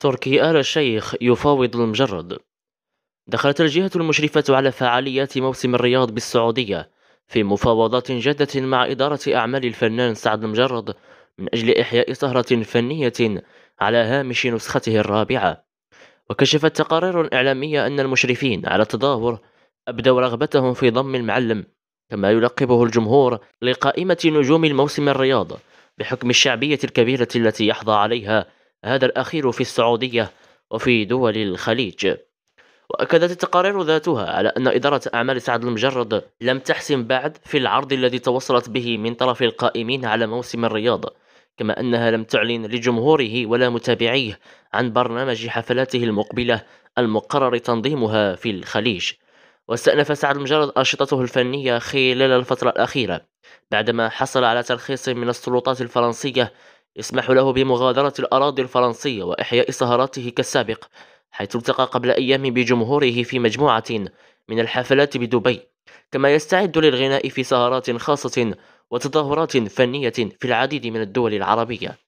تركي آل الشيخ يفاوض المجرد دخلت الجهة المشرفة على فعاليات موسم الرياض بالسعودية في مفاوضات جادة مع إدارة أعمال الفنان سعد المجرد من أجل إحياء سهرة فنية على هامش نسخته الرابعة وكشفت تقارير إعلامية أن المشرفين على التظاهر أبدوا رغبتهم في ضم المعلم كما يلقبه الجمهور لقائمة نجوم الموسم الرياض بحكم الشعبية الكبيرة التي يحظى عليها هذا الأخير في السعودية وفي دول الخليج وأكدت التقارير ذاتها على أن إدارة أعمال سعد المجرد لم تحسم بعد في العرض الذي توصلت به من طرف القائمين على موسم الرياض كما أنها لم تعلن لجمهوره ولا متابعيه عن برنامج حفلاته المقبلة المقرر تنظيمها في الخليج واستأنف سعد المجرد أنشطته الفنية خلال الفترة الأخيرة بعدما حصل على ترخيص من السلطات الفرنسية يسمح له بمغادرة الأراضي الفرنسية وإحياء سهراته كالسابق حيث التقى قبل أيام بجمهوره في مجموعة من الحفلات بدبي كما يستعد للغناء في سهرات خاصة وتظاهرات فنية في العديد من الدول العربية